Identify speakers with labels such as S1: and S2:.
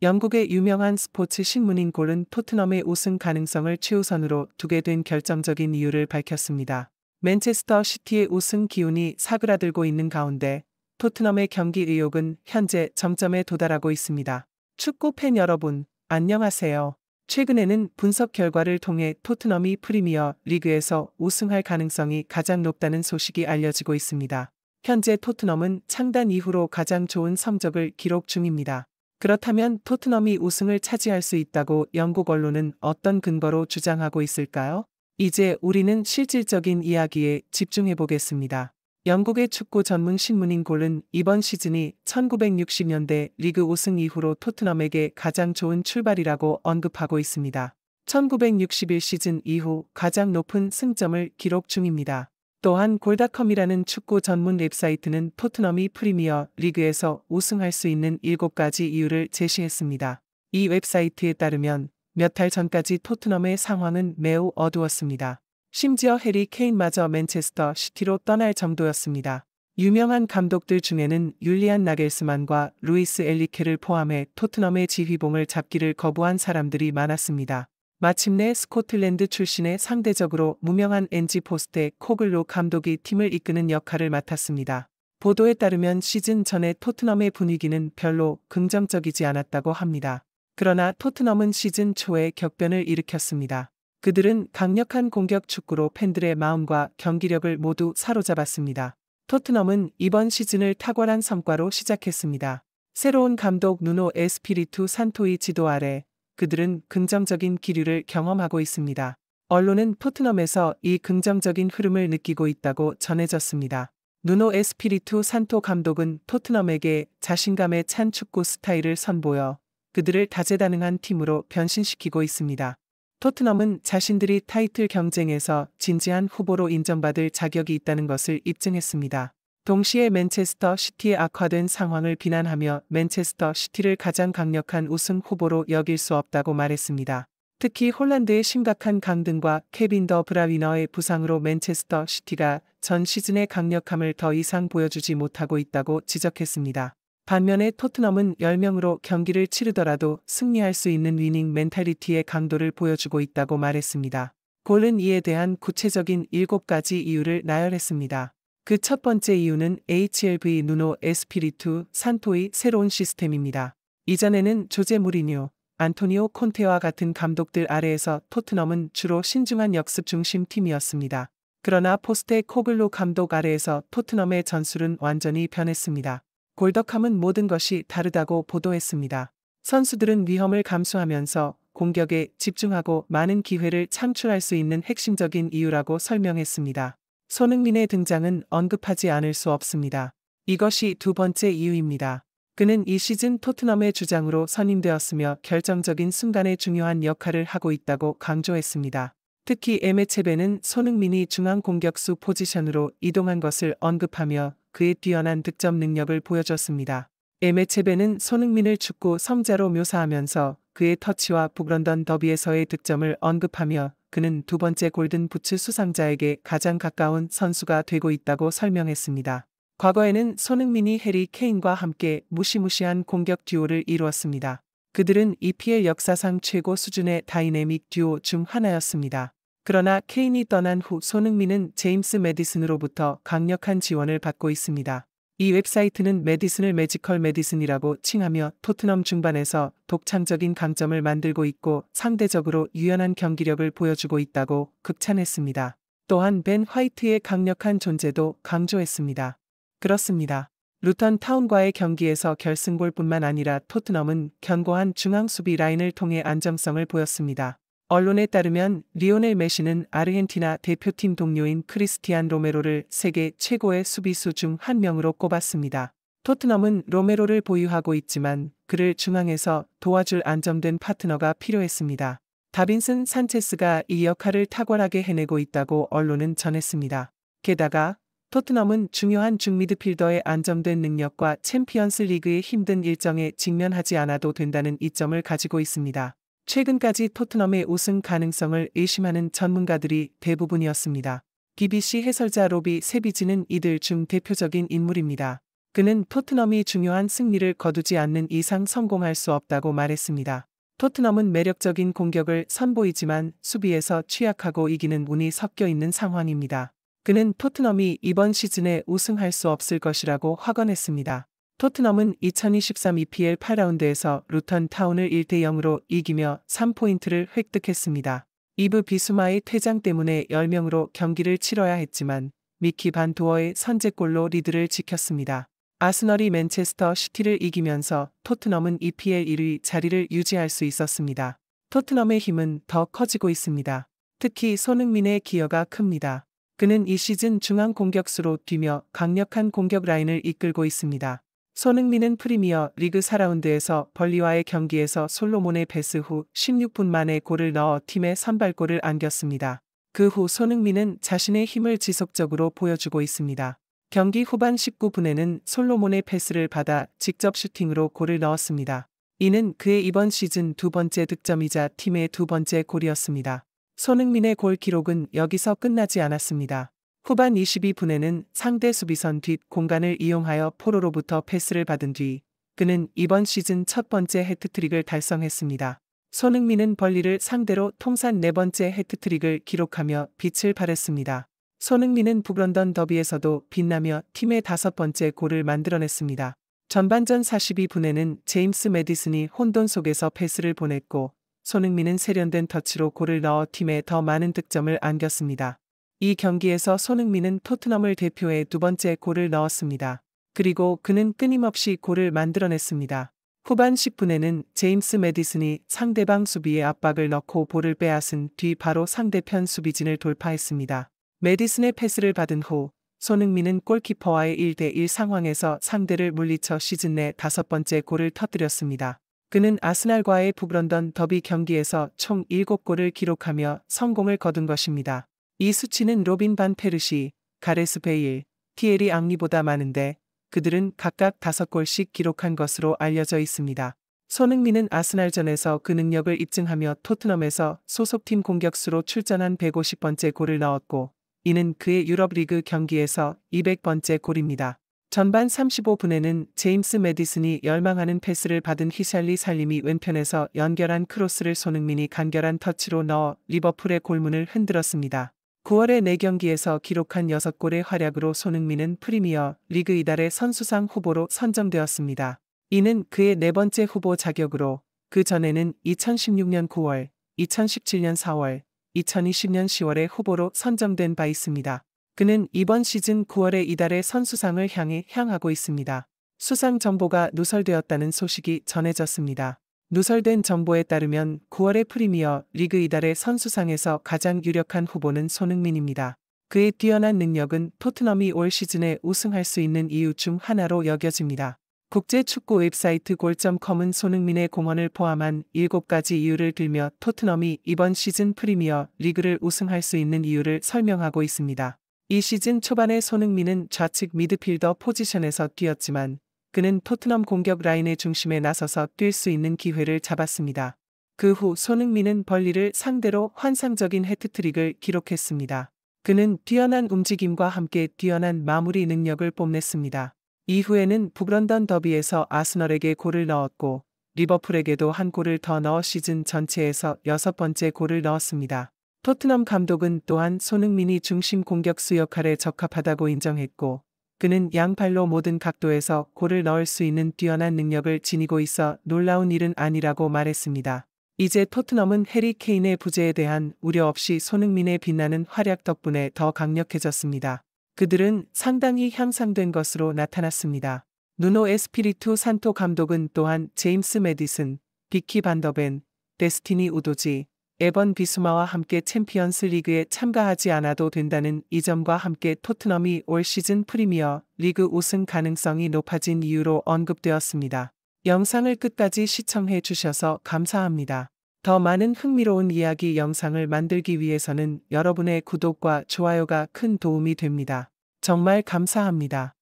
S1: 영국의 유명한 스포츠 신문인 골은 토트넘의 우승 가능성을 최우선으로 두게 된 결정적인 이유를 밝혔습니다. 맨체스터 시티의 우승 기운이 사그라들고 있는 가운데 토트넘의 경기 의욕은 현재 점점에 도달하고 있습니다. 축구 팬 여러분, 안녕하세요. 최근에는 분석 결과를 통해 토트넘이 프리미어 리그에서 우승할 가능성이 가장 높다는 소식이 알려지고 있습니다. 현재 토트넘은 창단 이후로 가장 좋은 성적을 기록 중입니다. 그렇다면 토트넘이 우승을 차지할 수 있다고 영국 언론은 어떤 근거로 주장하고 있을까요? 이제 우리는 실질적인 이야기에 집중해 보겠습니다. 영국의 축구 전문 신문인 골은 이번 시즌이 1960년대 리그 우승 이후로 토트넘에게 가장 좋은 출발이라고 언급하고 있습니다. 1961 시즌 이후 가장 높은 승점을 기록 중입니다. 또한 골닷컴이라는 축구 전문 웹사이트는 토트넘이 프리미어 리그에서 우승할 수 있는 7가지 이유를 제시했습니다. 이 웹사이트에 따르면 몇 달 전까지 토트넘의 상황은 매우 어두웠습니다. 심지어 해리 케인마저 맨체스터 시티로 떠날 정도였습니다. 유명한 감독들 중에는 율리안 나겔스만과 루이스 엘리케를 포함해 토트넘의 지휘봉을 잡기를 거부한 사람들이 많았습니다. 마침내 스코틀랜드 출신의 상대적으로 무명한 엔지 포스트의 코글로 감독이 팀을 이끄는 역할을 맡았습니다. 보도에 따르면 시즌 전에 토트넘의 분위기는 별로 긍정적이지 않았다고 합니다. 그러나 토트넘은 시즌 초에 격변을 일으켰습니다. 그들은 강력한 공격 축구로 팬들의 마음과 경기력을 모두 사로잡았습니다. 토트넘은 이번 시즌을 탁월한 성과로 시작했습니다. 새로운 감독 누노 에스피리투 산토이 지도 아래 그들은 긍정적인 기류를 경험하고 있습니다. 언론은 포트넘에서 이 긍정적인 흐름을 느끼고 있다고 전해졌습니다. 누노 에스피리투 산토 감독은 토트넘에게 자신감에 찬 축구 스타일을 선보여 그들을 다재다능한 팀으로 변신시키고 있습니다. 토트넘은 자신들이 타이틀 경쟁에서 진지한 후보로 인정받을 자격이 있다는 것을 입증했습니다. 동시에 맨체스터 시티의 악화된 상황을 비난하며 맨체스터 시티를 가장 강력한 우승 후보로 여길 수 없다고 말했습니다. 특히 홀란드의 심각한 강등과 케빈 더 브라위너의 부상으로 맨체스터 시티가 전 시즌의 강력함을 더 이상 보여주지 못하고 있다고 지적했습니다. 반면에 토트넘은 10명으로 경기를 치르더라도 승리할 수 있는 위닝 멘탈리티의 강도를 보여주고 있다고 말했습니다. 골은 이에 대한 구체적인 7가지 이유를 나열했습니다. 그첫 번째 이유는 HLV 누노 에스피리투 산토의 새로운 시스템입니다. 이전에는 조제 무리뉴, 안토니오 콘테와 같은 감독들 아래에서 토트넘은 주로 신중한 역습 중심 팀이었습니다. 그러나 포스테 코글로 감독 아래에서 토트넘의 전술은 완전히 변했습니다. 골덕함은 모든 것이 다르다고 보도했습니다. 선수들은 위험을 감수하면서 공격에 집중하고 많은 기회를 창출할 수 있는 핵심적인 이유라고 설명했습니다. 손흥민의 등장은 언급하지 않을 수 없습니다. 이것이 두 번째 이유입니다. 그는 이 시즌 토트넘의 주장으로 선임되었으며 결정적인 순간에 중요한 역할을 하고 있다고 강조했습니다. 특히 에메체베는 손흥민이 중앙 공격수 포지션으로 이동한 것을 언급하며 그의 뛰어난 득점 능력을 보여줬습니다. 에메체베는 손흥민을 축구 성자로 묘사하면서 그의 터치와 북런던 더비에서의 득점을 언급하며 그는 두 번째 골든 부츠 수상자에게 가장 가까운 선수가 되고 있다고 설명했습니다. 과거에는 손흥민이 해리 케인과 함께 무시무시한 공격 듀오를 이루었습니다. 그들은 EPL 역사상 최고 수준의 다이내믹 듀오 중 하나였습니다. 그러나 케인이 떠난 후 손흥민은 제임스 메디슨으로부터 강력한 지원을 받고 있습니다. 이 웹사이트는 메디슨을 매지컬 메디슨이라고 칭하며 토트넘 중반에서 독창적인 강점을 만들고 있고 상대적으로 유연한 경기력을 보여주고 있다고 극찬했습니다. 또한 벤 화이트의 강력한 존재도 강조했습니다. 그렇습니다. 루턴 타운과의 경기에서 결승골뿐만 아니라 토트넘은 견고한 중앙 수비 라인을 통해 안정성을 보였습니다. 언론에 따르면 리오넬 메시는 아르헨티나 대표팀 동료인 크리스티안 로메로를 세계 최고의 수비수 중 한 명으로 꼽았습니다. 토트넘은 로메로를 보유하고 있지만 그를 중앙에서 도와줄 안정된 파트너가 필요했습니다. 다빈슨 산체스가 이 역할을 탁월하게 해내고 있다고 언론은 전했습니다. 게다가 토트넘은 중요한 중미드필더의 안정된 능력과 챔피언스 리그의 힘든 일정에 직면하지 않아도 된다는 이점을 가지고 있습니다. 최근까지 토트넘의 우승 가능성을 의심하는 전문가들이 대부분이었습니다. BBC 해설자 로비 세비지는 이들 중 대표적인 인물입니다. 그는 토트넘이 중요한 승리를 거두지 않는 이상 성공할 수 없다고 말했습니다. 토트넘은 매력적인 공격을 선보이지만 수비에서 취약하고 이기는 운이 섞여 있는 상황입니다. 그는 토트넘이 이번 시즌에 우승할 수 없을 것이라고 확언했습니다. 토트넘은 2023 EPL 8라운드에서 루턴 타운을 1대 0으로 이기며 3포인트를 획득했습니다. 이브 비수마의 퇴장 때문에 10명으로 경기를 치러야 했지만 미키 반 도어의 선제골로 리드를 지켰습니다. 아스널이 맨체스터 시티를 이기면서 토트넘은 EPL 1위 자리를 유지할 수 있었습니다. 토트넘의 힘은 더 커지고 있습니다. 특히 손흥민의 기여가 큽니다. 그는 이 시즌 중앙 공격수로 뛰며 강력한 공격 라인을 이끌고 있습니다. 손흥민은 프리미어 리그 4라운드에서 벌리와의 경기에서 솔로몬의 베스 후 16분 만에 골을 넣어 팀의 선발골을 안겼습니다. 그 후 손흥민은 자신의 힘을 지속적으로 보여주고 있습니다. 경기 후반 19분에는 솔로몬의 패스를 받아 직접 슈팅으로 골을 넣었습니다. 이는 그의 이번 시즌 두 번째 득점이자 팀의 두 번째 골이었습니다. 손흥민의 골 기록은 여기서 끝나지 않았습니다. 후반 22분에는 상대 수비선 뒷 공간을 이용하여 포로로부터 패스를 받은 뒤 그는 이번 시즌 첫 번째 해트트릭을 달성했습니다. 손흥민은 벌리를 상대로 통산 네 번째 해트트릭을 기록하며 빛을 발했습니다. 손흥민은 북런던 더비에서도 빛나며 팀의 다섯 번째 골을 만들어냈습니다. 전반전 42분에는 제임스 메디슨이 혼돈 속에서 패스를 보냈고 손흥민은 세련된 터치로 골을 넣어 팀에 더 많은 득점을 안겼습니다. 이 경기에서 손흥민은 토트넘을 대표해 두 번째 골을 넣었습니다. 그리고 그는 끊임없이 골을 만들어냈습니다. 후반 10분에는 제임스 메디슨이 상대방 수비에 압박을 넣고 볼을 빼앗은 뒤 바로 상대편 수비진을 돌파했습니다. 메디슨의 패스를 받은 후 손흥민은 골키퍼와의 1대1 상황에서 상대를 물리쳐 시즌 내 다섯 번째 골을 터뜨렸습니다. 그는 아스날과의 북런던 더비 경기에서 총 7골을 기록하며 성공을 거둔 것입니다. 이 수치는 로빈 반 페르시, 가레스 베일, 티에리 앙리보다 많은데 그들은 각각 5골씩 기록한 것으로 알려져 있습니다. 손흥민은 아스날전에서 그 능력을 입증하며 토트넘에서 소속팀 공격수로 출전한 150번째 골을 넣었고 이는 그의 유럽리그 경기에서 200번째 골입니다. 전반 35분에는 제임스 메디슨이 열망하는 패스를 받은 히샬리 살림이 왼편에서 연결한 크로스를 손흥민이 간결한 터치로 넣어 리버풀의 골문을 흔들었습니다. 9월의 4경기에서 기록한 6골의 활약으로 손흥민은 프리미어 리그 이달의 선수상 후보로 선점되었습니다. 이는 그의 네 번째 후보 자격으로 그 전에는 2016년 9월, 2017년 4월, 2020년 1 0월의 후보로 선점된 바 있습니다. 그는 이번 시즌 9월의 이달의 선수상을 향해 향하고 있습니다. 수상 정보가 누설되었다는 소식이 전해졌습니다. 누설된 정보에 따르면 9월의 프리미어 리그 이달의 선수상에서 가장 유력한 후보는 손흥민입니다. 그의 뛰어난 능력은 토트넘이 올 시즌에 우승할 수 있는 이유 중 하나로 여겨집니다. 국제 축구 웹사이트 골점컴은 손흥민의 공헌을 포함한 7가지 이유를 들며 토트넘이 이번 시즌 프리미어 리그를 우승할 수 있는 이유를 설명하고 있습니다. 이 시즌 초반에 손흥민은 좌측 미드필더 포지션에서 뛰었지만 그는 토트넘 공격 라인의 중심에 나서서 뛸 수 있는 기회를 잡았습니다. 그 후 손흥민은 벌리를 상대로 환상적인 해트트릭을 기록했습니다. 그는 뛰어난 움직임과 함께 뛰어난 마무리 능력을 뽐냈습니다. 이후에는 북런던 더비에서 아스널에게 골을 넣었고 리버풀에게도 한 골을 더 넣어 시즌 전체에서 여섯 번째 골을 넣었습니다. 토트넘 감독은 또한 손흥민이 중심 공격수 역할에 적합하다고 인정했고 그는 양팔로 모든 각도에서 골을 넣을 수 있는 뛰어난 능력을 지니고 있어 놀라운 일은 아니라고 말했습니다. 이제 토트넘은 해리 케인의 부재에 대한 우려 없이 손흥민의 빛나는 활약 덕분에 더 강력해졌습니다. 그들은 상당히 향상된 것으로 나타났습니다. 누노 에스피리투 산토 감독은 또한 제임스 메디슨, 비키 반더벤, 데스티니 우도지, 에번 비스마와 함께 챔피언스 리그에 참가하지 않아도 된다는 이 점과 함께 토트넘이 올 시즌 프리미어 리그 우승 가능성이 높아진 이유로 언급되었습니다. 영상을 끝까지 시청해 주셔서 감사합니다. 더 많은 흥미로운 이야기 영상을 만들기 위해서는 여러분의 구독과 좋아요가 큰 도움이 됩니다. 정말 감사합니다.